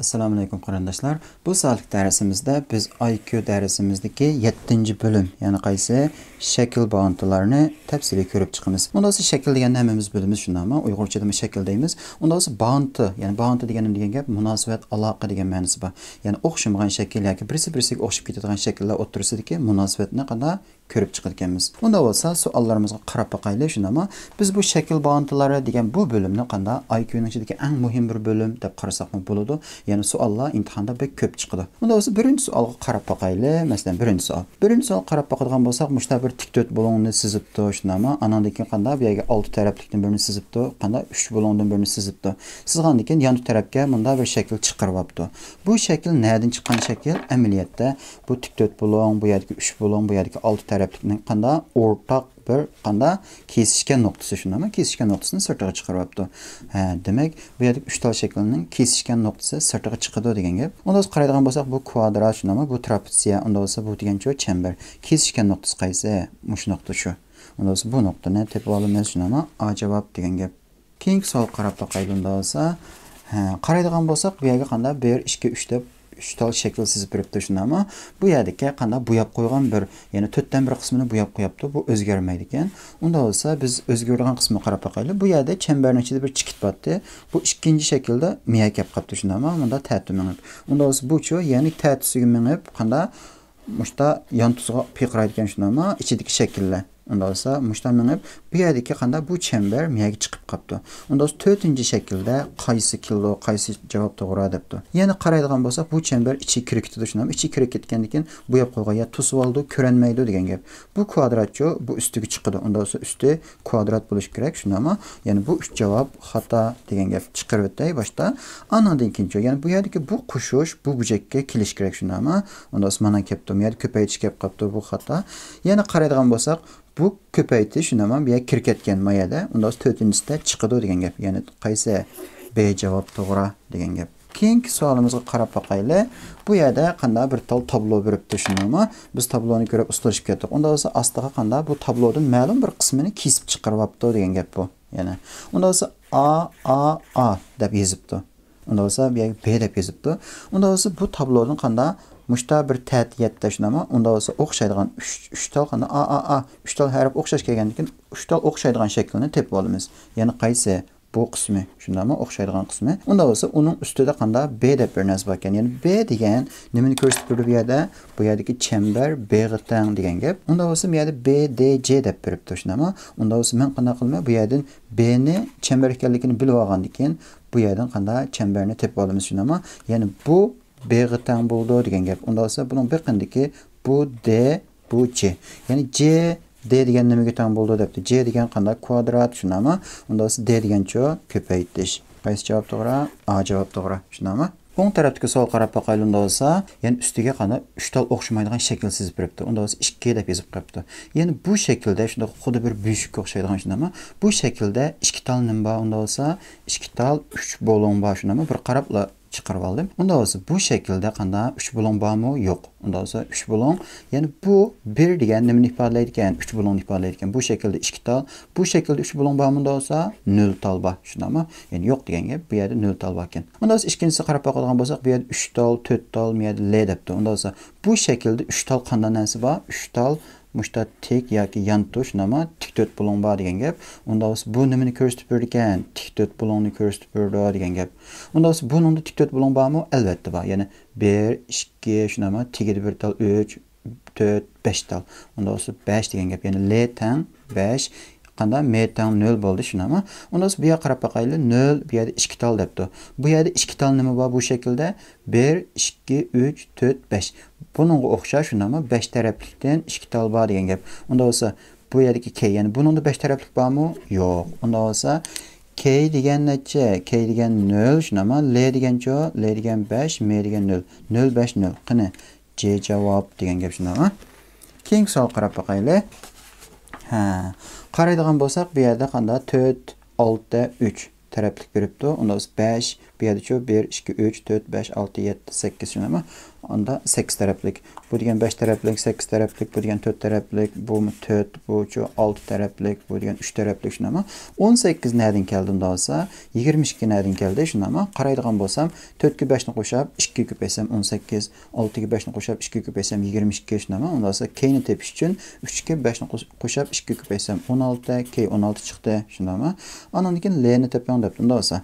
assalomu alaykum qarindoshlar bu salk darsimizda biz iq darsimizniki 7 bo'lim ya'ni qaysi shakl bağıntılarını tafsiliy ko'rib chiqamiz unda esa shakl degan nimamiz bilamiz shundaymi uyg'urchada biz shakl deymiz unda esa ya'ni bağıntı degan nima degan gap munosabat aloqa degan ma'nosi bor ya'ni o'xshamagan shakl yoki birisi birisiga o'xshab ketadigan shakllar o'tirsidiki munosabatni qanday ko'rib chiqar ekanmiz unda bo'lsa savollarimizga qarab boqayli shundaymi biz bu shakl bo'g'intilari degan bu bo'limni qanday ning ichidagi eng muhim bir bo'lim deb qarasak bo'ladi ya'ni savollar imtihonda bek ko'p chiqadi unda bo'lsa birinchi savolga qarab boqayli masalan birinchi savol birinchi savol qarab boqadigan bo'lsak mushta bir tikto't bo'longni sizibdi shundami keyin qanday bu yerga olti taraflikdan birini sizibdi qanday uch bo'longdan birini sizibdi sizgandan keyin yon tarafga bunday bir shakl chiqaryapti bu shakl nadan chiqqan shakl amaliyotda bu tikto't bo'long bu yerdagi uch bo'long bu yerdagi olti arablikni qanda o'rtaq bir qanda kesishgan nuqtasi shundami kesishgan nuqtasini sirtiga chiqaryapti ha demak bu yerda uchtal shaklining kesishgan nuqtasi sirtiga chiqadi degan gap undan qaraydigan bo'lsak bu kvadrat shundami bu trapetsiya undan bo'lsa bu degancha chambar kesishgan nuqtasi qaysi mush nuqta shu undan bo'lsa bu nuqtani tepib olamiz shundami a javob degan gap keyingi savol qarab boqaylik unda bo'lsa qaraydigan bo'lsak bu yerga qanday bir ikki uch deb uchtol shakl sizib turibdi shundami bu yerdagi qanday bo'yab qo'ygan bir ya'ni to'rtdan bir qismini bo'yab qo'yapti bu o'zgarmaydi ekan unda bo'lsa biz o'zgargan qismi qarab boqaylik bu yerda chambarni ichida bir chikit bordi bu ikkinchi shaklda miya kelib qolibdi shundami bunda tatu minib unda bo'lsa bu chu ya'ni tatusiga minib qanday mushta yon tuzga piqraydi ekan shundami ichidagi shakllar unda bo'lsa mushta minib bu yerdagi qanday bu chamber miyaga chiqib qolibdi unda to'rtinchi shaklda qaysi kilo qaysi javob to'g'ri debdi yana qaraydigan bo'lsak bu çember ichi kirib ketdi shunami ichi kirib ketgandan keyin bu yoqqa qo'ygan ya to'sib oldi ko'rinmaydi degan gap bu kvadratcha bu ustiga chiqadi unda bo'lsa usti kvadrat bo'lishi kerak shundami ya'ni bu uch javob xato degan gap chiqirib o'tdik boshda anadan keyinchi ya'ni bu yerdagi bu qo'shish bu bujakka kelishi kerak shundami unda bo'lsa mana kelibdi bu yerda ko'paytish kelib qolibdi bu xato yana qaraydigan bo'lsak bu ko'paytish shundami kirib ketgan moyada unda to'rtinchisida chiqadi degan gap ya'ni qaysi b javob to'g'ri degan gap keyingi savolimizga qarab boqayli bu yerda qanday bir tol tablo beribdi shundaymi biz tabloni ko'rib ustalashib ketdik unda bo'lsa ostiga qanday bu tablodan ma'lum bir qismini kesib chiqaryapti degan gap bu yana unda bo'lsa a a a deb yozibdi unda bo'lsa bu yerga b deb yozibdi unda bo'lsa bu tablodan qanday mushta bir ta'tiyatda shunama unda bo'lsa o'xshaydigan 3 tal qana a a a 3 tal harf o'xshash kelgandan keyin 3 tal o'xshaydigan shaklni tepib olamiz ya'ni qaysi bu qismi shundami o'xshaydigan qismi unda bo'lsa uning ustida qanday b deb bir narsa bor ekan ya'ni b degan nimani ko'rsatib turdi bu yerda bu yerdagi chambar bga tang degan gap unda bo'lsa bu yerda b d j deb beribdi shundami unda bo'lsa men qanaqa qilma bu yerdan bni chambar ekanligini bilib olgandan keyin bu yerdan qanday chambarni tepib olamiz shundami ya'ni bu beg'i tang degan gap unda bo'lsa buning biqindiki bu d bu c ya'ni j d degan nimaga tang bo'ldi debdi j degan qanday kvadrat tushunami unda bo'lsa d degan cho ko'paytish qaysi javob to'g'ri a javob to'g'ri tushunami o'ng tarafdagi sol qarab boqaylik unda bo'lsa yana ustiga qana uchtal o'xshamaydigan shakl sizib turibdi unda bo'lsa ikki deb yozib qo'yibdi ya'ni bu shaklda shunday xuddi bir buyushukka o'xshaydigan shundami bu shaklda ikki tal nima bor unda bo'lsa ikki tal uch bo'lim bor shundami bir qarab chiqarib oldim unda bo'lsa bu shaklda qanday uch bo'lon bormi yo'q unda bo'lsa uch bo'lon ya'ni bu bir degan nimani ifodalaydi ekan uch bo'lonni ifodalaydi ekan bu shaklda ikki tal bu shaklda uch bo'lon bormi unda bo'lsa nol tal bor tushundingmi ya'ni yo'q degan gap bu yerda nol tal bor ekan unda bo'lsa ikkinchisi qarab boqadigan bo'lsak bu yerda uch tal to'rt tal bu yerda l debdi unda bo'lsa bu shaklda uch tal qanday narsa bor uch tal mushta tik yoki yantush nima tik to'rt pulon bor degan gap unda biz bu nimani ko'rsatib bergan tik to'rt pulonni ko'rsatib berdi degan gap unda biz buningda tik to'rt pulon bormi albatta bor ya'ni bir ikki shunaqa tegida bir tal uch to'rt besh tal unda biz besh degan gap ya'ni le tang besh chiqqanda m tang 0 bo'ldi tushunami undan bu yoqqa qarab boqaylik 0 bu yerda 2 tal debdi bu yerda 2 tal nima bor bu shaklda 1 2 3 4 5 buningga o'xshash shundami 5 taraflikdan 2 tal bor degan gap unda bo'lsa bu yerdagi k ya'ni buningda 5 taraflik bormi yo'q unda bo'lsa k degan necha k degan 0 shunami l degan cho l degan 5 m degan 0 0 5 0 qani c javob degan gap shundami keyingi savolga qarab boqaylik ha Qaraydigan bolsaq bu yerdə qanda 4, 6-da 3 tərəflik qrupdur. Onda 5, bu yerde shu bir ikki uch to'rt besh olti yetti sakkiz shunimi Onda sakkiz taraflik bu degan 5 taraflik 8 taraflik bu degan 4 taraflik bu 4, bu shu olti taraflik bu degan uch taraflik shunami o'n sakkiz nadan keldi unda olsa yigirma ikki nadan keldi shunami qaraydigan bo'lsam to'rtga beshni qo'shib ikkiga ko'paysam o'n sakkiz oltiga beshni qo'shib ikkiga ko'paysam yigirma ikki shunami unda olsa keyni ki uchun uchga beshni qo'shib ikkiga ko'paysam o'n olti key o'n olti chiqdi shundami andan keyin lni tepgan debdi unda olsa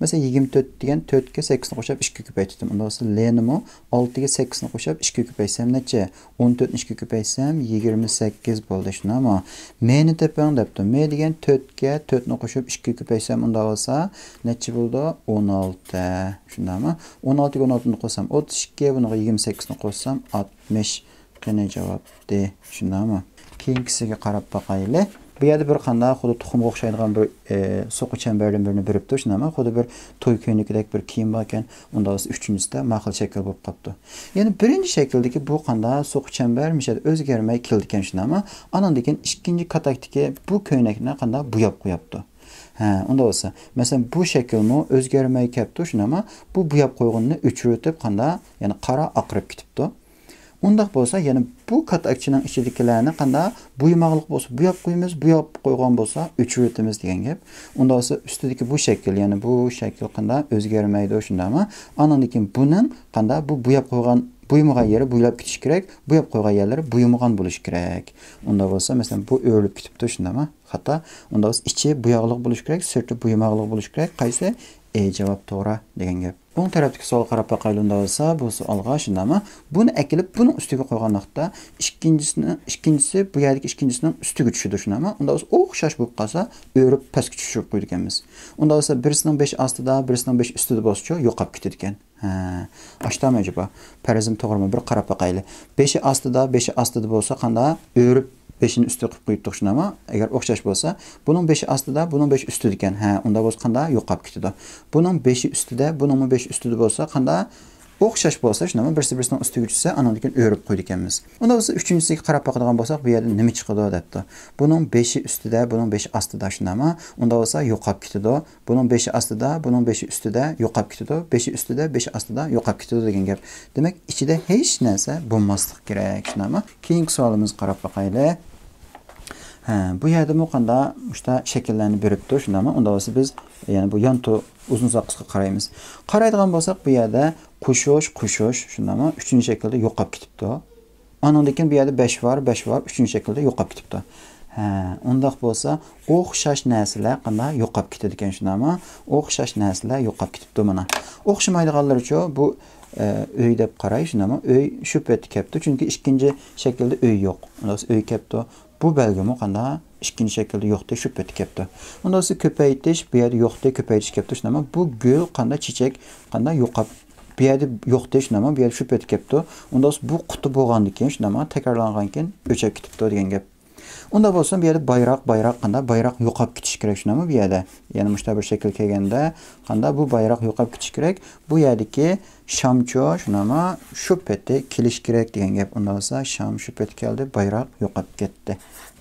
masalan yigirma to'rt degan to'rtga sakkizni qo'shib ikkiga ko'paytirdim unda bo'lsa lenimi oltiga sakkizni qo'shib ikkiga ko'paysam necha o'n to'rtni ikkiga ko'paysam yigirma sakkiz bo'ldi shunami meni tepang debdi me degan to'rtga to'rtni qo'shib ikkiga ko'paysam unda bo'lsa necha bo'ldi o'n olti shundami o'n oltiga o'n oltini qo'shsam o'ttiz ikki bunaqa yigirma sakkizni qo'shsam oltmish qani javobdi shundami keyingisiga qarab boqaylik bu yerda bir qanday xuddi tuxumga o'xshaydigan bir so'qichan e, suv birini biribdi shunaqami xuddi bir to'y ko'ynikidek bir kiyim bor ekan unda uchinchisida mana xil shakl bo'lib qolibdi ya'ni birinchi shakldagi bu qanday so'qichan chambarmish o'zgarmay keldi ekan shunaqami anan keyin ikkinchi katakdagi bu ko'ynakni qanday bo'yab qo'yapti ha unda bo'lsa masalan bu shaklmi o'zgarmay kelibdi shunaqa bu bo'yab qo'yg'inni o'chirib o'tib qanday ya'ni qora oqirib ketibdi undaq bo'lsa ya'ni bu katakchining ichidagilarni qanday buymoqliq bo'lsa buyab qo'yamiz buyab qo'ygan bo'lsa o'chirib o'tamiz degan gap unda bo'lsa ustidagi bu shakl ya'ni bu shakl qanday o'zgarmaydi shundami anan keyin buning qanday bu buyab qo'ygan buymagan yeri buylab ketishi kerak buyab qo'ygan yerlari buymagan bo'lishi kerak unda bo'lsa masalan bu o'rilib ketibdi shundami hatto unda bo'lsa ichi buyog'liq bo'lishi kerak sirti buymoqliq bo'lishi kerak qaysi e javob to'g'ri degan gap o'ng tarafdagi savol qarab qaylunda bo'lsa bu savolga shundami buni akilib buni ustiga qo'ygan vaqtda ikkinchisini ikkinchisi bu yerdagi ikkinchisining ustiga tushadi shundami unda bo'lsa o'xshash bo'lib qolsa o'rib pastga tushirib ekanmiz unda bo'lsa birisining besh ostida birisining besh ustida bo'lsa yo'qolib ketadi ekan ha ashtami ajaba parazim to'g'rimi bir qarab boqayli beshi ostida beshi ostida bo'lsa qanday o'rib beshini usti qilib qo'yibdi turishni agar o'xshash bo'lsa buning beshi ostida buning beshi ustida ekan ha unda bo'lsa qanday yo'qolib ketadi buning beshi ustida buning 5 ustida bo'lsa qanday o'xshash bo'lsa shunama birsi birsidan ustiga tushsa keyin o'rib qo'ydi ekanmiz unda bo'lsa uchinchisiga qarab boqadigan bo'lsak bu yerda nima chiqadi debdi buning beshi ustida buning beshi ostida shunama unda bo'lsa yo'qolib ketadi buning beshi ostida buning beshi ustida yo'qolib ketadi beshi ustida beshi ostida yo'qolib ketadi degan gap demak ichida hech narsa bo'lmasligi kerak shunama keyingi savolimizga qarab boqaylik bu yerda qanday işte shakllarni beribdi shundaymi unda bo'lsa biz ya'ni bu yontu uzun uzoq qisqa qaraymiz qaraydigan bo'lsak bu yerda qo'shish qo'shish shundami uchinchi shaklda yo'qolib ketibdi andan keyin bu yerda besh bor besh var uchinchi shaklda yo'qolib ketibdi ha undoq bo'lsa o'xshash narsalar qanday yo'qolib ketadi ekan shundami o'xshash narsalar yo'qolib ketibdi mana o'xshamaydiganlar uchun bu uy e, deb qaray shundaymi uy shu paytda kelibdi chunki ikkinchi shaklda uy yo'q uy kelibdi bu belgimi qanda ikkinchi shaklda yo'qdek shu paytda kelibdi undan so'ng ko'paytirish bu yerda yo'qdek ko'paytirish kelibdi shu nima bu gul qanda chechak qanda yo'qab bu yerda yo'qdek shu nima bu yerda shu paytda kelibdi undan so'ng bu quti bo'lgandan keyin shu nima takrorlangandan keyin o'chib ketibdi degan gap unda bo'lsa bu yerda bayroq bayroq qanday bayroq yo'qolib ketishi kerak shunami bu yerda ya'ni bir shakl kelganda qanday bu bayroq yo'qolib ketishi kerak bu yerdagi shamcho shunami shu paytda kelish kerak degan gap unda bo'lsa sham shu payt keldi bayroq yo'qolib ketdi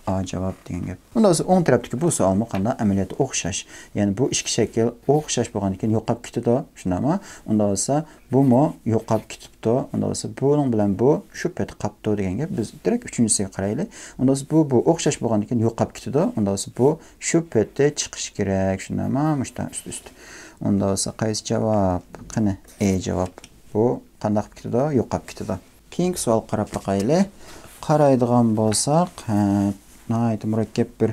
A javob degan gap. Unda 10 o'ng tarafdagi bu sualma qanday amaliyotga o'xshash, ya'ni bu ikki shakl o'xshash bo'lgandan keyin yo'qolib ketadi, shundami? Unda bo'lsa bu mo yo'qolib ketibdi. Unda bo'lsa buning bilan bu shu pet qapdi degan gap. Biz direkt uchinchisiga qaraylik. Unda bo'lsa bu bu o'xshash bo'lgandan keyin yo'qolib ketadi. Unda bo'lsa bu shu petda chiqish kerak, shundami? Mushtan ust-ust. Unda bo'lsa qaysi javob? Qani E javob. Bu qanday qilib ketadi? Yo'qolib ketadi. Keyingi savol qarab boqaylik. Qaraydigan bo'lsak, nihoyatda murakkab bir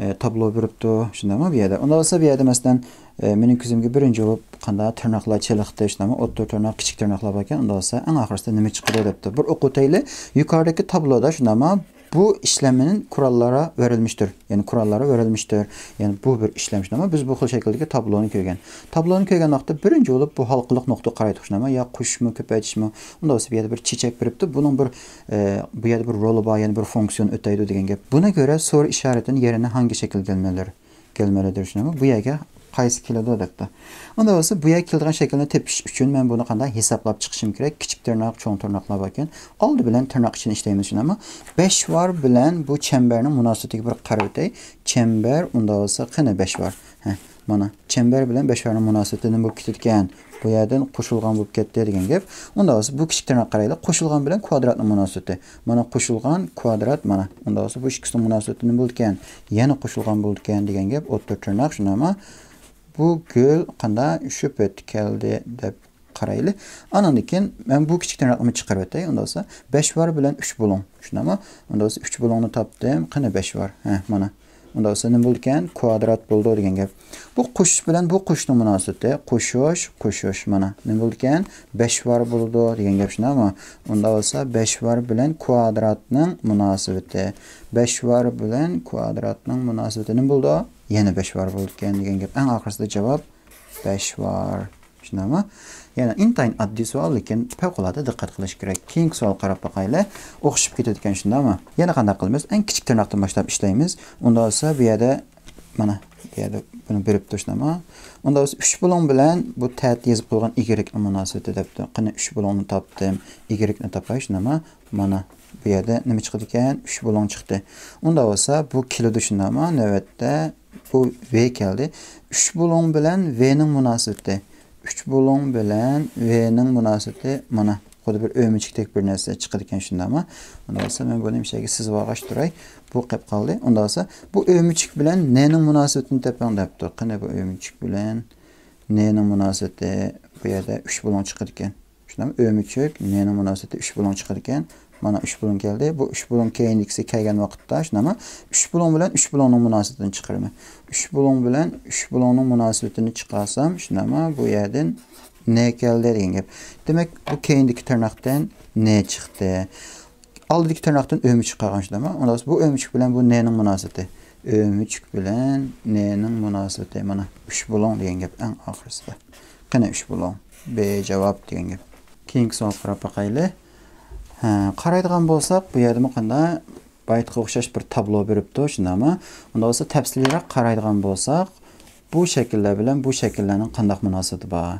e, tablo beribdi shundami bu yerda undan bo'lsa bu yerda masalan e, mening ko'zimga birinchi bo'lib qanday tirnoqlar chiliqdi shundami o'tto'rt tirnoq kichik tirnoqlar bor ekan undan bo'lsa eng oxirisida nima chiqadi debdi bir o'qitayli yuqoridagi tabloda shundami bu işleminin kurallara verilmiştir. Yani kurallara verilmiştir. Yani bu bir işlemişdir. Ama biz bu şekilde şekildagi tabloni ko'rgan. Tabloni ko'rgan noktada birinci olup bu nokta nuqta ama ya kuş ko'paytishmi? Unda mi? bu olsa bir chechak biribdi. Bunun bir e, bu yerda bir roli var, ya'ni bir fonksiyon öteydi degan Buna göre soru işaretinin yerine hangi şekilde gelmelidir? Gelmelidir Şuna bu yerga qaysi keladi debdi unda bo'lsa bu yak keltirgan shaklni tepish uchun men buni qanday hisoblab chiqishim kerak kichik tirnoq cho'ng tirnoqlar bor ekan oldi bilan tirnoq ichini ishlaymiz shundami besh var bilan bu chambarni munosabatiga bir qarab o'tay chambar unda bo'lsa qani besh var ha mana chambar bilan besh varni munosabati nima bo'lib ketgan bu yerdan qo'shilgan bo'lib ketdi degan gap unda bo'lsa bu kichik tirnoqqa qaraylik qo'shilgan bilan kvadratni munosabati mana qo'shilgan kvadrat mana unda bo'lsa bu ikkisini munosabati nima bo'ldi ekan yana qo'shilgan bo'ldi ekan degan gap o'ttiz tirnoq shundaymi bu gul qanday ushib keldi deb qaraylik anandan keyin men bu kichikdan raqamni chiqarib o'tay unda bo'lsa besh var bilan uch bo'lon tushunami unda bo'lsa uch bo'lonni topdim qani besh var ha mana unda bo'lsa nima bo'ldi ekan kvadrat bo'ldi degan gap bu qo'shish bilan bu qo'shishni munosabati qo'shish qo'shish mana nima bo'ldi ekan besh var bo'ldi degan gap tushunami unda bo'lsa besh var bilan kvadratning munosabati besh var bilan kvadratning munosabati nima bo'ldi yana 5 var bo'lgan degan gap eng oxirgisida javob 5 var tushunami yana intayin oddiy savol lekin favqulodda diqqat qilish kerak keyingi savol qarab boqaylik o'xshab ketadi ekan shundami yana qanday qilamiz eng kichik tirnoqdan boshlab ishlaymiz unda bo'lsa bu yerda mana bu yerda buni berib tur unda bo'lsa uch bo'lon bilan bu tat yozib qo'ygan igrikni munosabati debdi qani uch bo'lonni topdim igrekni topay shundami mana bu yerda nima chiqdi ekan uch bo'lon chiqdi unda bo'lsa bu keladi shundami navbatda bu v keldi 3 bulon bilan v ning munosabati 3 bulon bilan v ning munosabati mana xuddi bir o'ymichikdek bir narsa chiqar ekan shundami unda bo'lsa men buni imshaga sizib olg'ach turay bu qilib qoldi unda bo'lsa bu o'ymichik bilan nening munosabatini toping turdi. qani bu o'ymichik bilan ning munosabati bu yerda 3 bo'lon chiqar ekan shundami o'ymichik ning munosabati 3 bulon chiqar ekan mana 3 bulun keldi. Bu 3 bo'lum keyingisi kelgan vaqtda shunaqa 3 bulun bilan 3 bo'lumning munosabatini chiqaraman. 3 bulun bilan 3 bo'lumning munosabatini chiqarsam, shunaqa bu yerdan n keldi degan gap. Demak, bu keyindagi tirnoqdan n chiqdi. Oldidagi tirnoqdan o'mich chiqqan shunaqa unda bu o'mich bilan bu n ning munosabati. O'mich bilan n ning munosabati mana 3 bo'lum degan gap eng oxirisida. Qani 3 bulun? B javob degan gap. Keyingi savolga qarab boqaylik. qaraydigan bo'lsak bu yerda qanday baytga o'xshash bir tablo beribdi shundami unda bo'lsa tafsiliyroq qaraydigan bo'lsak bu shakllar bilan bu shakllarning qanday munosabati bor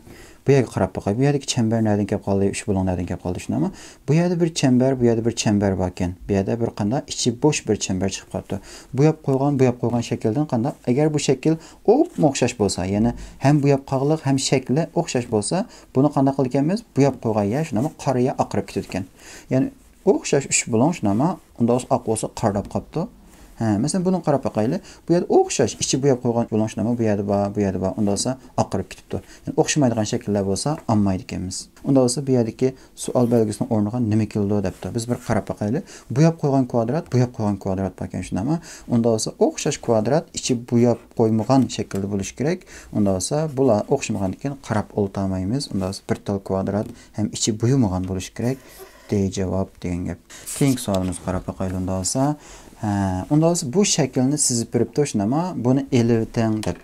bu yerga qarab boqay bu yerdagi chambar nadan kelib qoldi uch bo'lon nadan kelib qoldi tushundimi bu yerda bir chambar bu yerda bir chambar bor ekan bu yerda bir qanday ichi bo'sh bir chambar chiqib qolibdi bu yoq qo'ygan bu yoq qo'ygan shakldan qanday agar bu shakl o'pma o'xshash bo'lsa ya'ni ham bu yoq qog'liq ham shakli o'xshash bo'lsa buni qanaqa qilganmiz bu yoq qo'ygan ya shunama qora ya oqirib ketadi ekan ya'ni o'xshash ush bo'lon shunama unda oq bo'lsa qorlab qolibdi Ha, masalan buni qarab boqaylik. Bu yerda o'xshash, ichi bo'yab qo'ygan yulanishlarmi bu yerda bor, bu yerda bor. Unda bo'lsa oqirib ketibdi. Ya'ni o'xshamaydigan shakllar bo'lsa olmaydi ekanmiz. Unda bo'lsa bu yerdagi suol belgisini o'rniga nima keldi debdi. Biz bir qarab boqaylik. Bo'yab qo'ygan kvadrat, bo'yab qo'ygan kvadrat bor ekan shundami? Unda bo'lsa o'xshash kvadrat ichi bo'yab qo'ymagan shaklda bo'lishi kerak. Unda bo'lsa bular o'xshamagan keyin qarab oltamaymiz. Unda bo'lsa bir tal kvadrat ham ichi bo'yamagan bo'lishi kerak. deya javob degan gap. Keyingi savolimiz qarab boqaylik. Unda bo'lsa undan bu shaklni sizib turibdi ama buni elvetin dedi.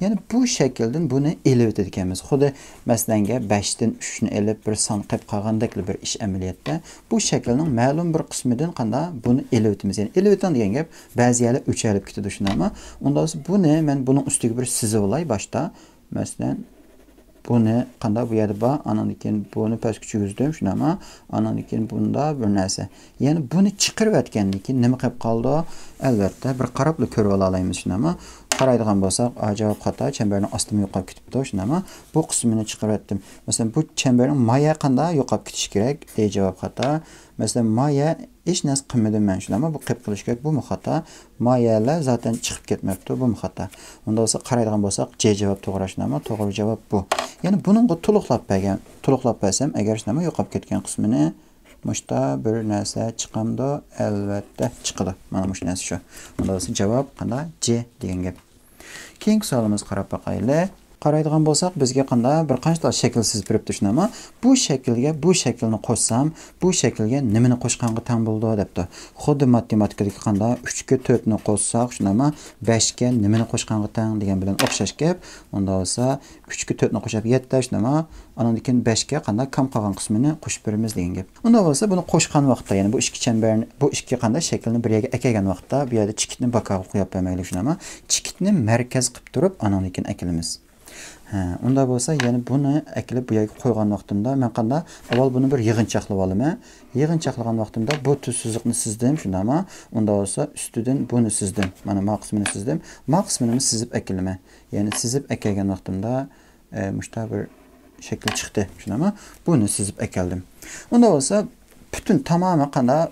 ya'ni bu shakldan buni elivit ekanmiz 5-dən 3 uchni elib bir son qilib qolgandek bir ish əməliyyətdə bu shaklning ma'lum bir qismidan qanday buni elvetimiz. ya'ni eliviting degan gap ba'zi yerlar o'chalib ketadi shunama undan buni men buning ustiga bir sizi olay boshda masalan buni qanday bu yerda bor andan keyin buni pastga tushirdim shunama andan keyin bunda bir narsa ya'ni buni chiqirayotgandan keyin nima qilib qoldi albatta bir qarab ko'rib ola olamiz shunama qaraydigan bo'lsak javob xato chambarni ostimi yo'qolib ketibdi shunama bu qismini chiqaryaptim masalan bu chambarni maya qanday yo'qolib ketishi kerak e javob xato masalan maya hech narsa qilmadim man shuni ammo bu qilib qilish kerak bu xato moyalar zaten chiqib ketmayapti bu xato unda bo'lsa qaraydigan bo'lsak j javob to'g'ri shunaqa to'g'ri javob bu ya'ni buni to'liqlab bergan to'liqlab bersam agar shunaqa yo'qolib ketgan qismini mushta bir narsa chiqamdi albatta chiqadi mana shu narsa shu unda bo'lsa javob qanday j degan gap keyingi savolimizni qarab boqaylik qaraydigan bo'lsak bizga qanday bir qancha shakl siz turibdi shunama bu shaklga bu shaklni qo'shsam bu shaklga nimani qo'shganga tang bo'ldi debdi xuddi matematikadagi qanday uchga to'rtni qo'shsak 5 beshga nimani qo'shganga tang degan bilan o'xshash gap unda bo'lsa uchga to'rtni qo'shib ta shunaqa andan keyin beshga qanday kam qolgan qismini qo'shib beramiz degan gap unda bo'lsa buni qo'shgan vaqtda ya'ni bu ikki chambarni bu ikki qanday shaklni bir yerga akagan vaqtda bu yerda chikitni bakoga qo'yib qo'ymaylik shunaqa chikitni markaz qilib turib andan keyin akilamiz Onda unda bo'lsa, ya'ni bunu eklib bu yerga qo'ygan vaqtimda men qanday avval buni bir yig'inchaqlab yığın Yig'inchaqlagan vaqtimda bu tuz suziqni Şimdi ama onda olsa ustidan bunu sizdim. Mana ma qismini sizdim. Ma qismini sizib ekilaman. Ya'ni sizib ekalgan vaqtimda e, mushta bir çıktı. Şimdi ama bunu sizib ekaldim. Onda olsa bütün tamamen qanday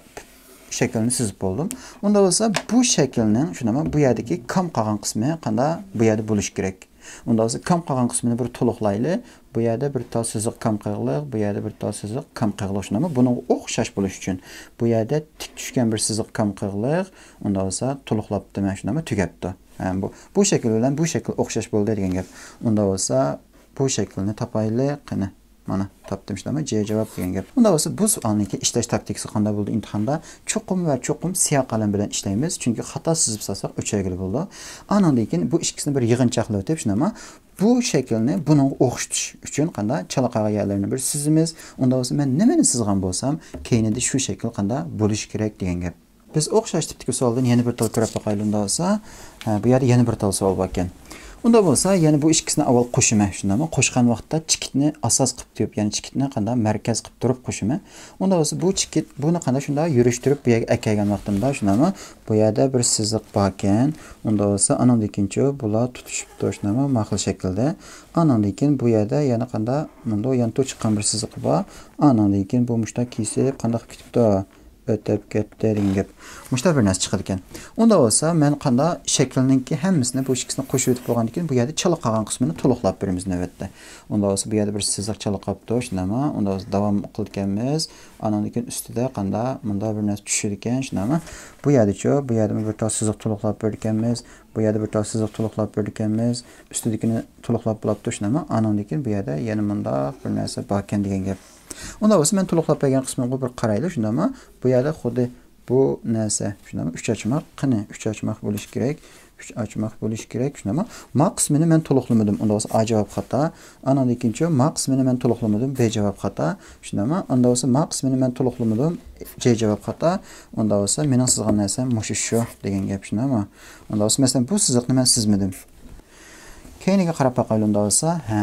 şeklini sizib bo'ldim. Onda olsa bu şeklinin şimdi ama Bu yerdeki kam kalan qismi qanday bu yerde buluş gerek. Unda biz kam qolgan qismini bir to'liqlaylik. Bu yerda bir ta siziq kam qirliq, bu yerda bir ta siziq kam qirliq shunama. Buni o'xshash bo'lish uchun bu yerda tik tushgan bir siziq kam qirliq, unda bo'lsa to'liqlabdi mana shunaqa tugabdi. Yani bu bu shakl bilan bu shakl o'xshash bo'ldi degan gap. Unda bo'lsa bu shaklni topaylik, qani. mana topdim ishlama j javob degan gap unda bo'lsa bu savolniki ishlash taktikasi qanday bo'ldi imtihonda cho'qim va cho'qim siyoh qalam bilan ishlaymiz chunki xato sizib salsaq uchagil bo'ldi ana lekin bu ikkisini bir yig'inchoqlab o'tib shunaqa bu shaklni buni o'xshatish uchun qanday chalaqaga yerlarni bir sizimiz unda bo'lsa men nimani sizgan bo'lsam keyinida shu shakl qanday bo'lishi kerak degan gap biz o'xshash tipdagi savoldan yana bir tol ko'rib boqaylik unda bo'lsa bu yerda yana bir tol savol bor ekan unda bo'lsa yana bu ikkisini avval qo'shima shundaymi qo'shgan vaqtda chikitni asos qilib turib ya'ni chikitni qanday markaz qilib turib qo'shima unda bo'lsa bu chikit buni qanday shunday yurishtirib bu yerga akaygan vaqtimda shundaymi bu yerda bir chiziq bor ekan unda bo'lsa anandan keyin bular tutishibdi shundaymi mana shaklda anandan keyin bu yerda yana qanday bunda yana chiqqan bir chiziq bor anandan keyin bu mushta kesib qanday qilib ketibdi o'tib ketdi deb mushta bir narsa chiqar ekan unda bo'lsa men qanday shakliniki hammasini bu ikkisini qo'shib o'tib bo'lgandan keyin bu yerda chiliq qolgan qismini to'liqlab beramiz navbatda unda bo'lsa bu yerda bir chiziq chiliq qolibdi shundami unda bo'lsa davom qilganmiz anandan keyin ustida qanday bunday bir narsa tushir ekan shundami bu yerdachi bu yerda bir to chiziq to'liqlab berganmiz bu yerda bir to chiziq to'liqlab berganmiz ustidagini to'liqlab bo'libdi shundami anandan keyin bu yerda yana bunda bir narsa bor ekan degan gap unda bo'lsa men to'liqlab bergan qismiga bir qaraylik shundaymi bu yerda xuddi bu narsa shundaymi uch ochmoq qani uch ochmoq bo'lishi kerak uch ochmoq bo'lishi kerak shundaymi ma qismini men to'liqlamadim unda bo'lsa a javob xato anadan ikkinchi ma qismini men to'liqlamadim b javob xato shundaymi unda bo'lsa ma qismini men to'liqlamadim c javob xato unda bo'lsa mening sizg'an narsam mana shu degan gap shundami unda bo'lsa masalan bu chiziqni men sizmidim keyiniga qarab boqaylik unda bo'lsa ha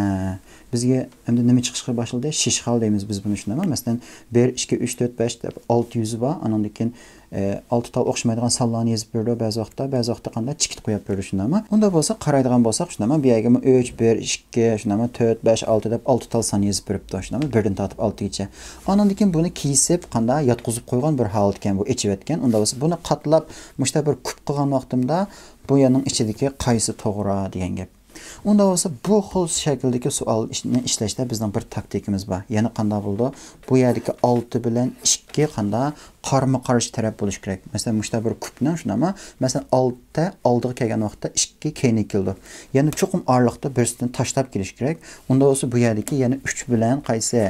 bizga endi nima chiqishga boshladi shishxal deymiz biz buni shundami masalan bir ikki uch to'rt besh deb olti yuzi bor anandan keyin e, olti tol o'xshamaydigan sallani yezib berdi ba'zi vaqtda ba'zi vaqtda qanday chikit qo'yib berdi shundami unda bo'lsa qaraydigan bo'lsak shundami bu yerga uch bir ikki shundami to'rt besh olti deb olti tol son yezib beribdi shundami birdan tortib oltigacha anandan keyin buni kiysib qanday yotqizib qo'ygan bir holat ekan bu ichiyotgan unda bo'lsa buni qatlab mushta bir kup qilgan vaqtimda bu yerning ichidagi qaysi to'g'ri degan gap unda bo'lsa bu xil shakldagi savolni ishlashda bizning bir taktikamiz bor ya'ni qanday bo'ldi bu yerdagi olti bilan ikki qanday qarma qarshi taraf bo'lishi kerak masalan mushta bir kubni shunaqami masalan oltita oldiga kelgan vaqtda ikki keyinga keldi ya'ni chuqum orliqda birsini tashlab kelish kerak unda bo'lsa bu yerdagi ya'ni uch bilan qaysi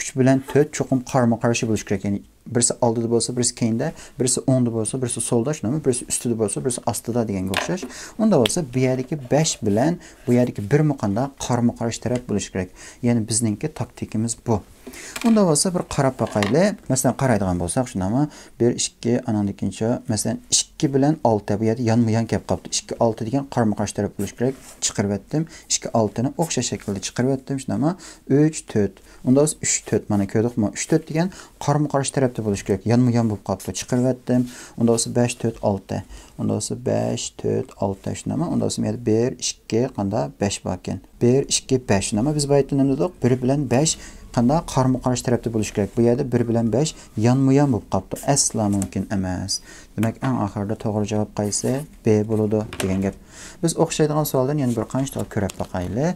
uch bilan to'rt chuqum qarma qarshi bo'lishi kerak ya'ni birisi oldida bo'lsa birisi keyinda birisi onda bo'lsa birisi so'lda shundaymi birisi ustida bo'lsa birisi ostida deganga o'xshash unda bo'lsa bu yerdeki 5 bilan bu yerdeki bir muqanda qarma qarash taraf bo'lishi kerak ya'ni bizningki taktikimiz bu unda bo'lsa bir qarab boqaylik masalan qaraydigan bo'lsak shundami bir ikki anan ikkinchi masalan ikki bilan olti bu yerda yonma yon kelib qolibdi ikki olti degan qarma qarshi taraf bo'lishi kerak chiqirib o'tdim ikki oltini o'xshash shaklda chiqirib o'tdim shundami uch to'rt unda bo'lsa uch to'rt mana ko'rdikmi uch to'rt degan qarama qarshi tarafda bo'lishi kerak yonma yon bo'lib qolibdi chiqirib o'tdim unda bo'lsa besh to'rt olti unda bo'lsa besh to'rt olti shundami unda bo'lsa bu bir ikki qanda besh bor ekan bir ikki besh shundami biz bu nima dedik bir bilan besh qanday qarama qarshi tarafda bo'lishi kerak bu yerda bir bilan besh yonma yon bo'lib qolibdi aslo mumkin emas demak eng oxirida to'g'ri javob qaysi b bo'ladi degan gap biz o'xshaydigan savoldan yana bir qanchta ko'rib boqaylik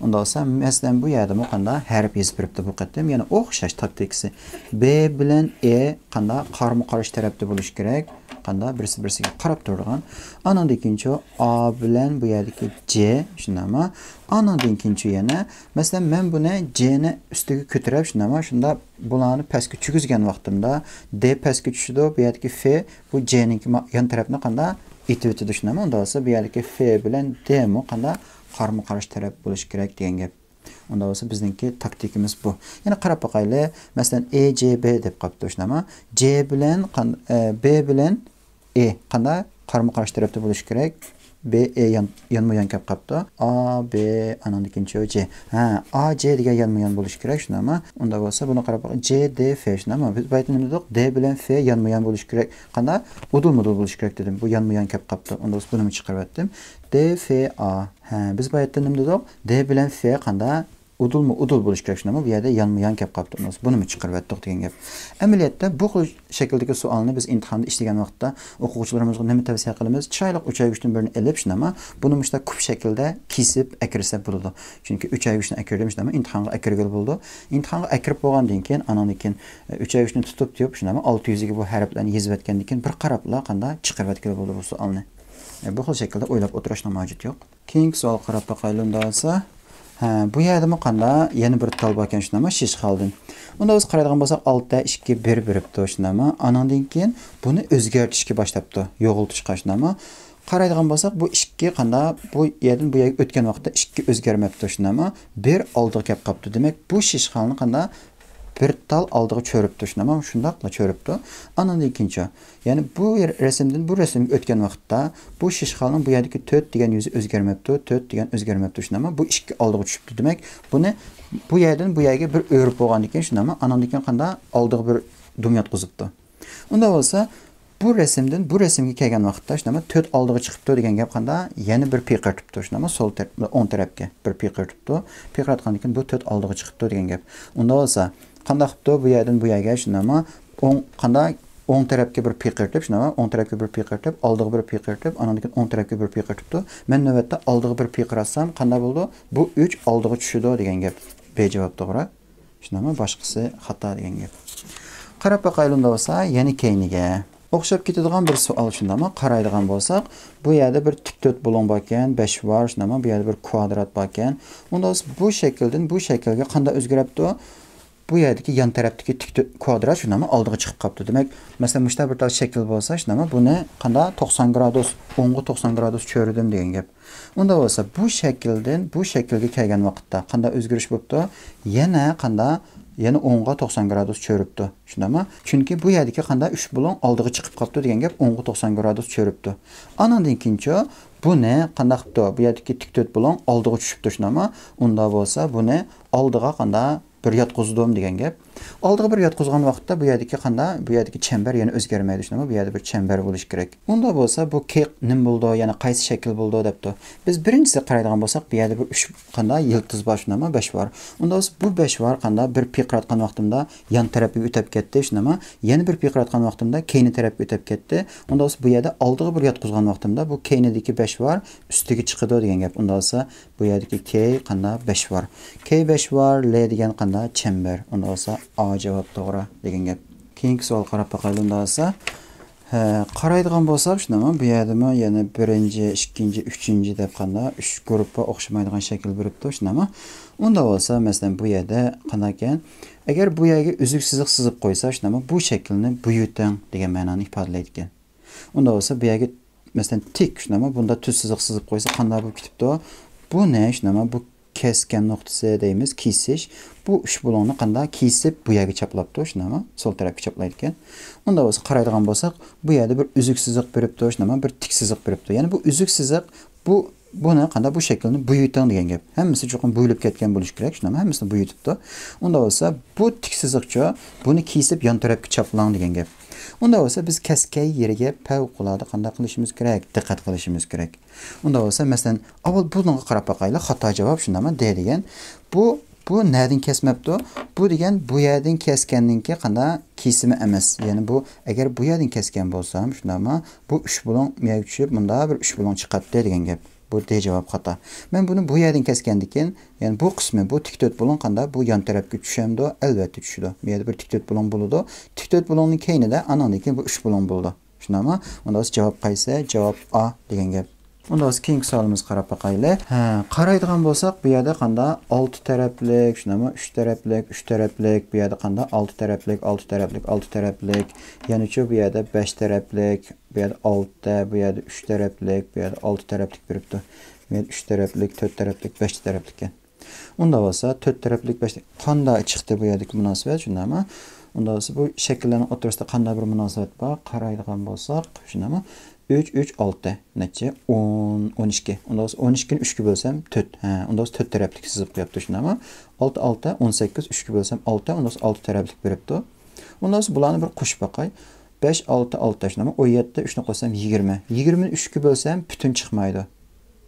unda olsa, məsələn, bu yerdə qanda hərf yazıb bu qatdım. Yəni o'xshash taktikası. B bilan E qanda qarma-qarşı tərəfdə bo'lish kerak. Qanda birisi birisiga qarab turgan. Anandan keyinchi A bilan bu yerdagi C, shundami? Anandan keyinchi yana, masalan, men buni C ni ustiga ko'tarib, shundami? Shunda bularni pastga chugizgan vaqtimda D pastga tushdi bu yerdagi F bu C ning yon tarafni qanda itib o'tadi, shundami? Unda bo'lsa, bu yerdagi F bilan D mu qanda qarama qarshi taraf bo'lish kerak degan gap unda bo'lsa bizningki taktikimiz bu yana qarab boqaylik masalan e j b deb qolibdi shunama j bilan e, b bilan e qanday qarama qarshi tarafda bo'lishi kerak B, E yan, yanma yan kap kapta. A, B, anan ikinci C. Ha, A, C diye yanma yan buluş gerek şuna ama. Onda olsa buna karab C, D, F şuna ama biz baytın ne dedik? D bilen F yanma yan buluş gerek. Kanda udul mudul buluş gerek dedim. Bu yanma yan kap kapta. Onda olsa bunu çıkarıp ettim. D, F, A. Ha, biz baytın ne dedik? D bilen F kanda mu udul bo'lishi kerak shunami bu yerda yonma yon kelib qolib turibmiz chiqarib chiqaryaptiq degan gap amaliyotda bu xil shakldagi savolni biz imtihonda ishlagan vaqtda o'quvchilarimizga nima tavsiya qilamiz chiroyli uchayg'ichdan birini ilib shunaqa buni mushta kup shaklda kesib akirsa bo'ladi chunki uchayg'ichni akirdim shunama imtihonga akirgil bo'ldi imtihonga akirib bo'lgandan keyin anan keyin e, uchayg'ichni tutib deb shunaqa olti yuziga bu harflarni yezib yotgandan keyin bir qarabla qanday chiqaryotgil bo'ldi bu savolni e, bu xil shaklda o'ylab o'tirishni mavjud yo'q keyingi savol qarab boqaylik bo'lsa ha bu yerda qanda yana bir bor ekan shundaymi shish qaldin unda biz qaraydigan bo'lsak oltida ikki bir biribdi shundaymi anandan keyin buni o'zgartishga boshlabdi yo'g'iltishga shundaymi qaraydigan bo'lsak bu ikki qanda bu yerdan bu yerga o'tgan vaqtda ikki o'zgarmabdi shundaymi bir oldiga kelib qolibdi demak bu shishxalni qanda bir dal aldığı çörüpdü şunama şundakla çörüpdü. Anan ikinci. Yani bu resimden bu resim ötken vaxtda bu şişxalın bu yerdeki töt degen yüzü özgermepti, 4 degen özgermepti şunama bu işki aldığı düşüptü demek. Bunu bu yerden bu yerge bir örüp bolgan ekan şunama anan ikin qanda aldığı bir dum yatqızıptı. onda olsa bu resimden bu resimge kelgan vaqtda şunama töt aldığı chiqibdi degan gap qanda yana bir piqirtibdi şunama sol o'ng tarafga bir piqirtibdi. Piqirtgandan keyin bu töt aldığı chiqibdi degan gap. onda olsa qanday qilibdi bu yerdan bu yerga shundaymi o'ng qanday o'ng tarafga bir piqirtib shundaymi o'ng tarafga bir piqirtib oldiga bir piqirtib andan keyin o'ng tarafga bir piqirtibdi men navbatda oldiga bir piqiratsam qanday bo'ldi bu uch oldiga tushadi degan gap bejavob to'g'ri shundaymi boshqasi xato degan gap qarab boqaylik bo'lsa ya'ni keyniga o'xshab ketadigan bir savol shundaymi qaraydigan bo'lsak bu yerda bir tupto'rt bo'lon bor ekan besh bor shundaymi bu yerda bir kvadrat bor ekan unda bu shakldan bu shaklga qanday o'zgaryapti bu yerdagi yan tarafdagi tik kvadrat shunaqa oldiga chiqib qolibdi demak masalan mushta bir tal shakl bo'lsa shunaqa buni qanda 90 gradus o'ngga 90 gradus cho'ridim degan gap unda bo'lsa bu shakldan bu shaklga kelgan vaqtda qanda o'zgarish bo'libdi yana qanda yana o'ngga 90 gradus cho'ribdi shundami chunki bu yerdagi qanda 3 bulon oldiga chiqib qolibdi degan gap o'ngga 90 gradus cho'ribdi anandan keyinchi buni qandaq qilibdi bu yerdagi tik to'rt bulon oldiga tushibdi shundami unda bo'lsa buni oldiga qanda bir yotqizdim degan gap oldiga bir yotqizgan vaqtda bu yerdagi qanday bu yerdagi chambar yana o'zgarmaydi shunimi bu yerda bir chambar bo'lishi kerak unda bo'lsa bu kek nim bo'ldi yana qaysi shakl bo'ldi debdi biz birinchisi qaraydigan bo'lsak bu yerda bir uch qanday yildiz bor shunimi besh bor unda bo'lsa bu besh bor qanday bir piqiratgan vaqtimda yon tarafga o'tib ketdi shunimi yana bir piqiratgan vaqtimda keyni tarafga o'tib ketdi unda bo'lsa bu yerda oldiga bir yotqizgan vaqtimda bu keynidagi besh bor ustiga chiqadi degan gap unda bo'lsa bu yerdagi key qanday besh bor key besh bor le degan qanday chambar unda bo'lsa a javob to'g'ri degan gap keyingi savol qarab baqaylik unda bo'lsa qaraydigan bo'lsam shundami bu yerdami yana birinchi ikkinchi uchinchi deb qanda uch guruhga o'xshamaydigan shakl beribdi shundami unda bo'lsa masalan bu yerda qanaqa ekan agar bu yerga uzuk chiziq sizib qo'ysa shundami bu shaklni buyuting degan ma'noni ifodalaydi ekan unda bo'lsa bu yerga masalan tik shundami bunda tuz chiziq sizib qo'ysa qanday bo'lib ketibdi bu ne shundami bu kesken noktası deyimiz kesiş. bu üç bulonu qanday kesip bu yerga chaplabdi shunami sol tarafga çaplayırken. Onda unda bo'lsa qaraydigan bo'lsak bu yerda bir uzuk siziq beribdi shunami bir tik bürüp beribdi ya'ni bu üzük siziq bu buni qanday bu shaklni buyuting degan gap hammasi chuqur buyilib ketgan bo'lishi kerak shunami hammasini buyutibdi unda bo'lsa bu tik siziqcha buni kesip yon tarafı chaplang degan gap unda bo'lsa biz kaskay yeriga favqulodda qanday qilishimiz kerak diqqat qilishimiz kerak unda bo'lsa masalan avval bunga qarab boqaylik xato javob shundami deydigan bu bu nadin kesmabdi bu degan bu yerdan kesganninki qanday kesimi emas ya'ni bu agar bu yerdan kesgan bo'lsam shundaymi bu uch bulon tushib bunda bir uch bulon chiqadi degan gap Bu de javob xato. Men buni bu yerdan kesgandan keyin, ya'ni bu qismi, bu tik to'rt bulon bu yon tarafga tushamdi, albatta tushdi. Bu yerda bir tik to'rt bulon bo'ladi. Tik to'rt bulonning keynida anandan keyin bu uch bulon bo'ldi. Shunami? Unda hozir javob qaysi? Javob A degan gap. Unda hozir keyingi savolimiz qarab boqaylik. Ha, qaraydigan bo'lsak, bu yerda qanday 6 taraflik, shunami 3 taraflik, 3 taraflik, bu yerda qanday 6 taraflik, 6 taraflik, 6 taraflik, yana bu yerda 5 taraflik, bu yerda 6 bu yerda 3 taraflik, bu yerda 6 taraflik biribdi. Bu yerdə 3 taraflik, 4 taraflik, 5 taraflik ekan. Onda olsa 4 taraflik, 5 qanda chiqdi bu yerdəki munosabat şundamı? Onda olsa bu shakllarning o'rtasida qanda bir münasibət var? Qaraydığan bolsaq, şundamı? 3 3 6 neçə? 10 12. Onda olsa 12-ni 3 ga bo'lsam 4. Ha, onda olsa 4 taraflik sızıb qo'yapti şundamı? 6 6 18 3 ga bo'lsam 6, onda olsa 6 taraflik beribdi. Onda olsa bunları bir qoşub baxaq. 5, 6, 6 tashlama. 17 3 ni qo'ysam 20. 20 ni 3 ga bo'lsam butun chiqmaydi.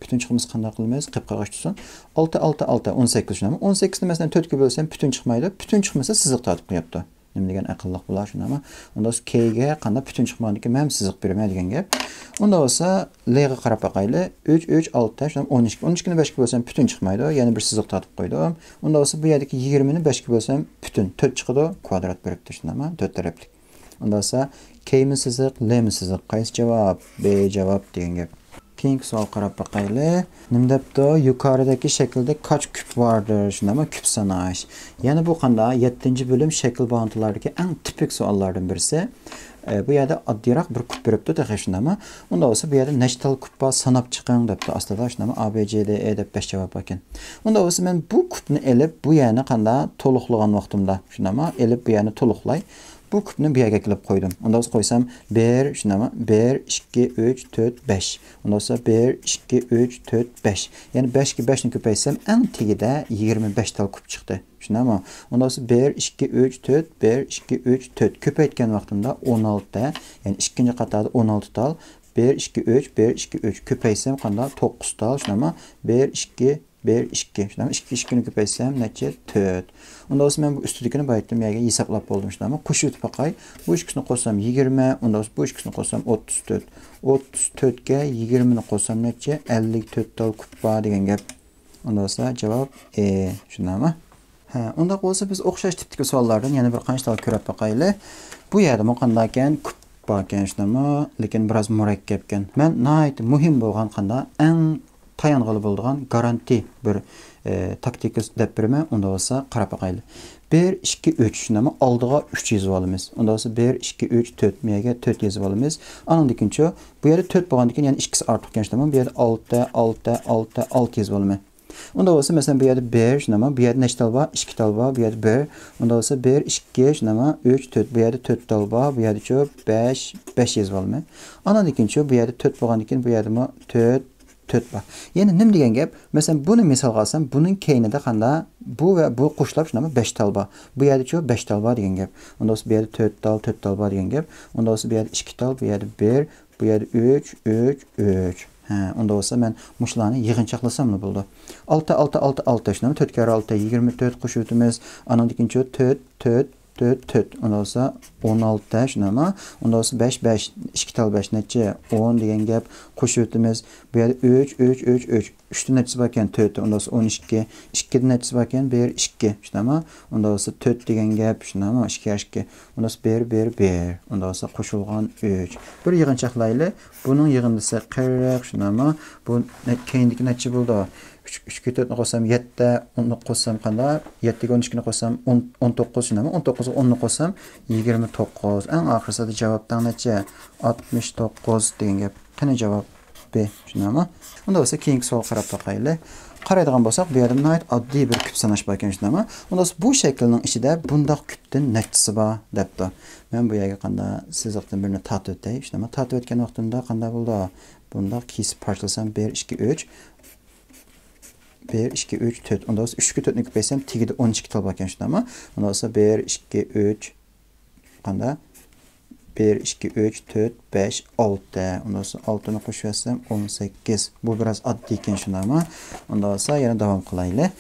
Butun chiqimiz qanday qilmaymiz? Qip qirg'ich tursin 6, 6, 6, 18 tashlama. 18 ni masalan 4 ga bo'lsam butun chiqmaydi. Butun chiqmasa chiziq tortib qo'yapti. Nima degan aqlliq bular shundaymi Unda k ga qanday butun chiqmadiki, men chiziq beraman degan gap. Unda bo'lsa l ga qarab boqayli. 3, 3, 6 tashlama 12. 12 ni 5 ga bo'lsam butun chiqmaydi. Yana bir chiziq tortib qo'ydim. Unda bo'lsa bu yerdagi 20 ni 5 ga bo'lsam butun 4 chiqadi. Kvadrat beribdi shundaymi 4 taraflik. undasa kmi siziq lmi siziq qaysi cevap b cevap degan gap keyingi savolga qarab boqayli nima debdi yuqoridagi shaklda qoch kup bordir shundami küp sanayiş. Yani bu qanday yettinchi bo'lim shakl bağıntılardaki en tipik savollardan birisi e, bu yerde oddiyroq bir küp de beribdi dahi shundami Onda olsa bu yerda nechtal kup bor sanab chiqing debdi aslida shundami a b c d e de besh cevap bakın. Onda olsa ben bu kupni ilib bu yerine yerni qanday to'liqlagan vaqtimda shundami ilib bu yerine toluklay. bu kubni bu yerga qilib qo'ydim unda hozir qo'ysam bir shundami bir ikki uch to'rt besh unda bo'lsa bir ikki uch to'rt besh ya'ni beshga beshni ko'paysam eng tagida yigirma beshtal kub chiqdi tushunami unda bo'lsa bir ikki uch to'rt bir ikki uch to'rt ko'paytgan vaqtimda o'n oltita ya'ni ikkinchi qatorda o'n oltital bir ikki uch bir ikki uch ko'paysam qanday to'qqiztal tushunami bir ikki bir ikki tushunami ikki ikkini ko'paysam necha to'rt Onda olsa mən bu üstüdükünü bayıttım, yəqin hesablap oldum işte ama kuşu tutpaqay. Bu ikisini qosam 20, onda olsa bu ikisini qosam 34. 34 gə 20 ni qosam neçə 54 dal kubba digən gap. Onda olsa cevab E şundan ama. Hə, onda olsa biz oxşaş tipdiki suallardan, yani bir qanç dal körəb baqayla. Bu yerdə məqandakən kubba. Bakınışlama, lakin biraz mürekkepken. Ben naite muhim bulgan kanda en tayangalı bulduğum garanti bir e, taktikası deprimi, onda olsa qarapaqaylı. 1, 2, 3, nama aldığa 3 yazıb alımız. Onda olsa 1, 2, 3, 4, meyəgə 4 yazıb alımız. Anıldıkın ço, bu yerdə 4 boğandıkın, yəni 2'si artıq gençləmə, bu yerdə 6, 6, 6, 6 yazıb alımı. Onda olsa, məsələn, bu yerdə bir nama, bu yerdə neçə dal var? 2 dal var, bu yerdə 1. Onda olsa 1, 2, nama, 3, 4, bu yerdə 4 dal var, bu yerdə ço, 5, 5 yazıb alımı. Anıldıkın ço, bu yerdə 4 boğandıkın, bu yerdə 4, to'rt bor endi nima degan gap masalan buni misol qilsam buning keynida qanda bu va bu qo'shlab shunaqa besh tal bor bu yerda chu besh tal bor degan gap unda bo'lsa bu yerda to'rt tal to'rt tal bor degan gap unda bo'lsa bu yerda ikki tal bu yerda bir bu yerda uch uch uch Ha, onda olsa mən muşlarını yığınçaqlasam bo'ldi olti 6 6 6 6 to'rt 4 olti 6 24 quş ötümüz. Anan dikinçi 4 4 4 4 16 şuna mı? Ondan 5 5 2 tal 5 neçə? 10 degen gap qoşub ötümüz. Bu 3 3 3 3 3 dən neçəsi 4 ondan 12 2 dən neçəsi var ikən 1 2 şuna mı? Ondan 4 degen gap şuna 2 2 ondan 1 1 1 ondan sonra qoşulğan 3. Bir yığıncaqlayılı. Bunun yığıncısı 40 şuna mı? Bu keyindiki neçə buldu? uchga to'rtni qo'shsam yetti uni qo'shsam qanday yettiga o'n ikkini qo'shsam o'n to'qqiz shundaymi o'n to'qqizga o'nni qo'shsam yigirma to'qqiz eng oxirgisida javobdan necha oltmish to'qqiz degan gap qani javob b shundaymi unda bo'lsa keyingi savolga qarab boqaylik qaraydigan bo'lsak bu yerda nihoyat oddiy bir kup sanash bor ekan shundaymi unda bu shaklning ichida bundoq kupni nachtisi bor debdi Мен bu yerga qanday sizdan birini tatib o'tay shundaymi tatib o'tgan vaqtimda qanday bo'ldi bundoq kesib parchalasam bir ikki uch bir ikki uch to'rt 3 bo'lsa 4 to'rtni ko'paysam tagida o'n ikki topar ekan shundami undan bo'lsa bir 2 3 qanda bir 2 3 4 5 6 undan bo'lsa oltini qo'shib yozsam o'n sakkiz bu biraz oddiy ekan shundami undan bo'lsa yana davom qilaylik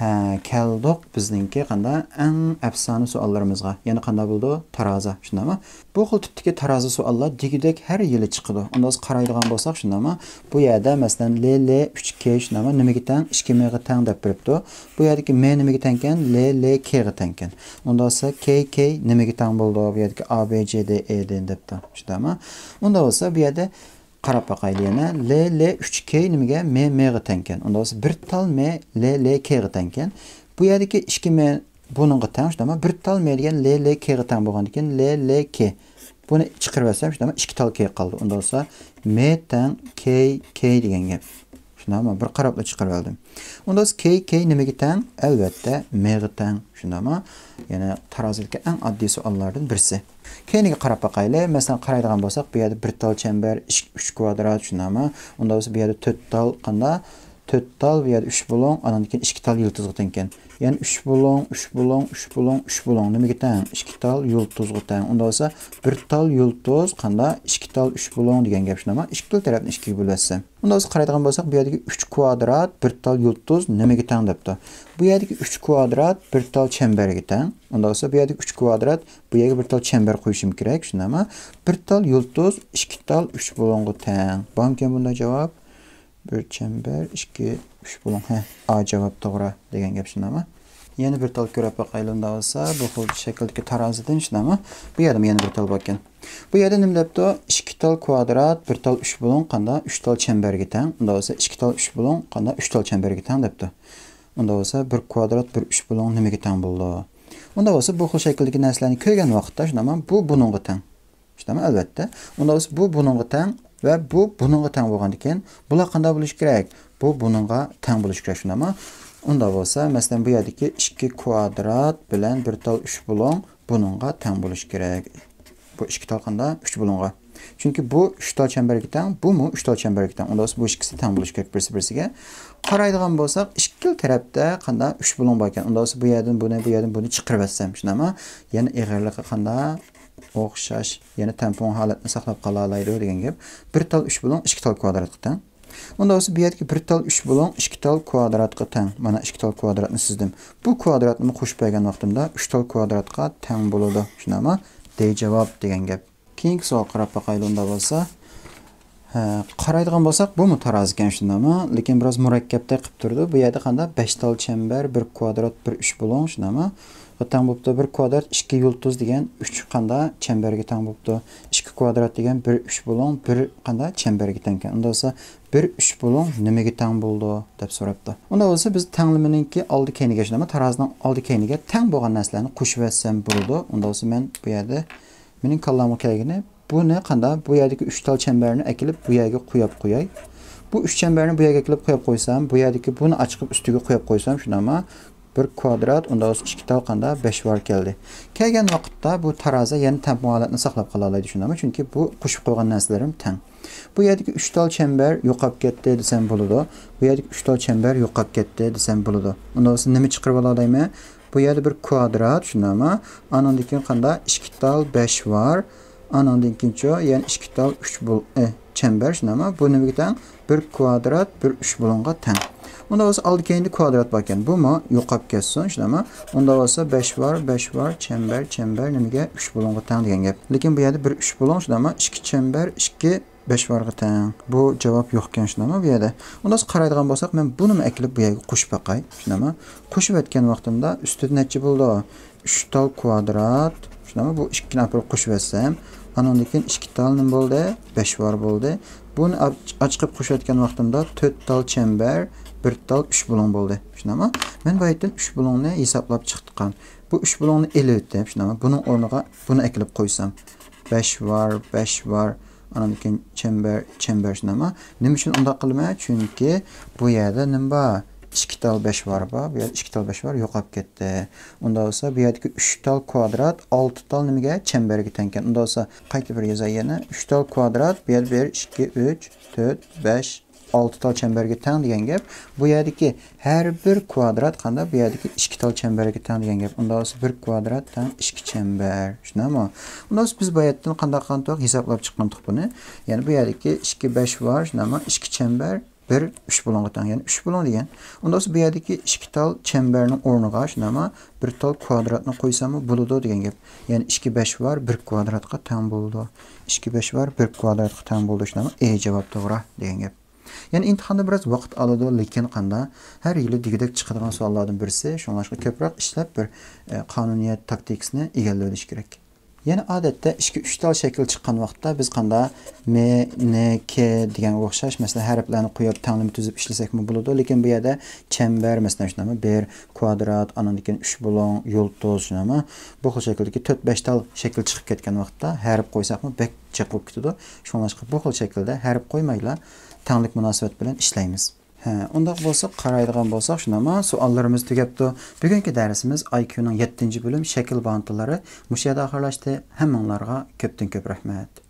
ha keldik bizningki qanday eng afsona savollarimizga ya'ni qanday bo'ldi taroza shundaymi bu xil tipdagi taroza savollar degidek har yili chiqadi undan qaraydigan bo'lsak shundaymi bu yerda masalan le uch k shundaymi nimaga tang ikki mga tang deb beribdi bu yerdagi m nimaga tang ekan ll kga tang ekan undan bo'lsa k k nimaga tang bo'ldi bu yerdagi a b c d e debdi shundaymi unda bo'lsa bu yerda qarab boqayli yana l l 3 k nimaga m mga teng unda bo'lsa bir tal m l l kga teng bu yerdagi 2 m buningga teng shundama bir tal m degan l l kga teng bo'lgandan keyin l l k buni chiqarib olsam shundama ikki tal k qoldi unda bo'lsa m tang k k degan gap shundami bir qarab chiqarib oldim unda k k nimaga tang albatta m tang teng yana ya'ni tarozilikka eng oddiy savollardan birisi keyinga qarab boqaylik masalan qaraydigan bo'lsak bu yerda bir tol chambar uch kvadrat tushunami unda bo'lsa bu yerda to'rt tol qanda to'rt tol bu yerda uch bo'lon anan keyin ikki tol yulduzga tengkan ya'ni uch bo'lon uch bo'lon uch bo'lon uch bo'lon nimaga tang 2 tal yulduzga tang unda olsa bir tal yulduz qanda 2 tal 3 bo'lon degan gap shunama 2 tal tarafni ikkiga bo'lasiz Onda biz qaraydigan bo'lsak bu yerdagi 3 kvadrat bir tal yulduz mi tang debdi bu yerdagi 3 kvadrat bir tal çember tang unda olsa bu yerdagi 3 kvadrat bu yerga bir tal koyuşum qo'yishim kerak ama bir tal yulduz 2 tal 3 bulon tang Bakın bunda javob o'lchambar ikki uch bo'lin ha a javob to'g'ri degan gap shundami yana bir tal ko'rib boqaylik bo'lsa bu xil shakldagi tarozidan shundami bu yerda yana bir tal ekan bu yerda nima debdi ikki tal kvadrat bir tal uch bo'lin qanda uch tal chambarga teng unda bo'lsa ikki tal uch bo'lin qanda uch tal chambarga teng debdi unda bo'lsa bir kvadrat bir uch bo'lin nimaga teng bo'ldi unda bo'lsa bu xil shakldagi narsalarni ko'rgan vaqtda shundami bu buningga teng shundami albatta unda bo'lsa bu buningga teng va bu buningga teng bo'lgan ekan bular qanday bo'lishi kerak bu buningga teng bo'lishi kerak shundami unda bo'lsa masalan bu yerdagi ikki kvadrat bilan bir tal uch bulon buningga teng bo'lishi kerak bu ikki tal qanday uch bulonga chunki bu 3 ta chambarga teng bumu 3 ta chambarga teng unda bu ikkisi teng bo'lishi kerak bir biriga qaraydigan bo'lsak ikki tarafda qanday 3 bulon bor ekan unda bu yerdan buni bu yerdan buni chiqarib atsam shundami yana egarlik qanday o'xshash ya'ni tampon holatni saqlab qola oladi degan gap bir tal uch bulon ikki tal kvadratga teng unda hozir bu yerga bir tal uch bulon ikki tal kvadratga teng mana ikki tal kvadratni sizdim bu kvadratni qo'shib qo'ygan vaqtimda uch tal kvadratga teng bo'ladi shunami de javob degan gap keyingi savol qarab boqaylik unda bo'lsa qaraydigan bo'lsak bu taroz ekan shundaymi lekin biroz murakkabda qilib turdi bu yerda qanday besh tal chambar bir kvadrat bir uch bulon shundaymi va teng bo'libdi bir kvadrat ikki yulduz degan uch qanda chambarga tan bo'libdi ikki kvadrat degan bir uch bo'lon bir qanda chambarga teng ekan unda bo'lsa bir uch bo'lon nimaga tan bo'ldi deb so'rabdi unda bo'lsa biz tanglimininki oldi keyniga shunaqa tarozidan oldi keyniga teng bo'lgan narsalarni qo'shib yotsam bo'ldi unda bo'lsa men bu yerda mening kallamga kelgini buni qanday bu yerdagi tal chambarni akilib bu yerga qo'yib qo'yay bu uch chambarni bu yerga kelib qo'yib qo'ysam bu yerdagi buni ochib ustiga qo'yib qo'ysam shundami bir kvadrat onda o'z ikki tavqanda besh bor keldi kelgan vaqtda bu taraza yana tam muolatni saqlab qola oladi tushundimi chunki bu qo'shib qo'ygan narsalarim teng. bu yerdagi 3 tal chambar yo'qolib ketdi desam bo'ladi bu yerdagi 3 tal chambar yo'qolib ketdi desam bo'ladi undan o'zi nima chiqarib ola olayman bu yerda bir kvadrat shundaymi anandan keyin qanday ikki tal besh bor anandan keyincha ya'ni ikki tal uch e, chambar shundaymi bu nimaga tang bir kvadrat bir uch bo'longa tang Unda bo'lsa oldi keyingi kvadrat bor ekan. Bumi kessin ketsin, shunami? Unda bo'lsa 5 bor, 5 bor, chambar, chambar nimaga 3 bo'longa teng degan gap. Lekin bu yerda 1 3 bo'lon, shunami? 2 çember, 2 5 var teng. Bu javob yo'q ekan, shunami bu yerda. Unda qaraydigan bo'lsak, men mu eklib bu yerga bakay baqay, shunami? Qo'shib vetken vaqtimda ustida netçi bo'ldi? 3 tal kvadrat, shunami? Bu 2 napır kuş vetsem. o'tsam, anandan keyin 2 tal ne bo'ldi? 5 var bo'ldi. Buni ochib vetken vaqtimda 4 tal çember. bir tal 3 bo'lon bo'ldi shunaqami men bu yerdan 3 bo'lonni hisoblab chiqqan bu 3 bo'lonni elitib shunaqami bunun o'rniga buni ekilib qo'ysam 5 var 5 var anamnikin chamber chamber shunaqami nima uchun undoq qilma chunki bu yerda nima bor ikki tal var bor bu yerda 2 tal 5 bor yo'qolib ketdi unda olsa bu yerdagi 3 tal kvadrat 6 tal nimaga Çember gitenken. unda olsa qayta bir yozay yana uch tal kvadrat bu yerda bir 3, 4, 5, besh 6 tal chambarga teng degan gap bu yerdagi har bir kvadrat qanday bu yerdagi 2 tal chambarga teng degan gap unda bo'lsa 1 kvadrat ta 2 chambar Shunami? unda biz bu yerdan qanday qandoq hisoblab chiqqandik buni ya'ni bu yerdagi 2 5 var, shunami 2 chambar bir uch bulonga teng ya'ni 3 bulon degan unda bo'lsa bu yerdagi 2 tal chambarning o'rniga shunami 1 tal kvadratni qo'ysam bo'ladi degan gap ya'ni 2 5 var 1 kvadratga teng bo'ladi 2 5 var 1 kvadratga teng bo'ladi shunami e javob to'g'ri degan gap ya'ni imtihonda biroz vaqt oladi lekin qanda har yili degidek chiqadigan savollardan birisi shunlashqa ko'proq ishlab bir e, qonuniyat taktikasini egallab kerak yana odatda ichki uchtal shakl chiqqan vaqtda biz qanda m n k degan o'xshash masalan harflarni qo'yib tanglimi tuzib ishlasak bo'ladi lekin bu yerda chambar masalan shunami ber kvadrat anandan keyin uch bo'lon yulduz shunami bu xil shakldagi to'rt tal shakl chiqib ketgan vaqtda harf qo'ysakmi bak chiqib ketadi shunlashqa bu xil shaklda harf qo'ymanglar Tanlık tanglik munosabat işleyimiz. ishlaymiz ha undoq bo'lsa qaraydigan bo'lsak shunama savollarimiz tugabdi dersimiz IQ'nun iqning bölüm şekil shakl bandlari mushu yerda oxirlashdi hammanglarga ko'pdan ko'p rahmat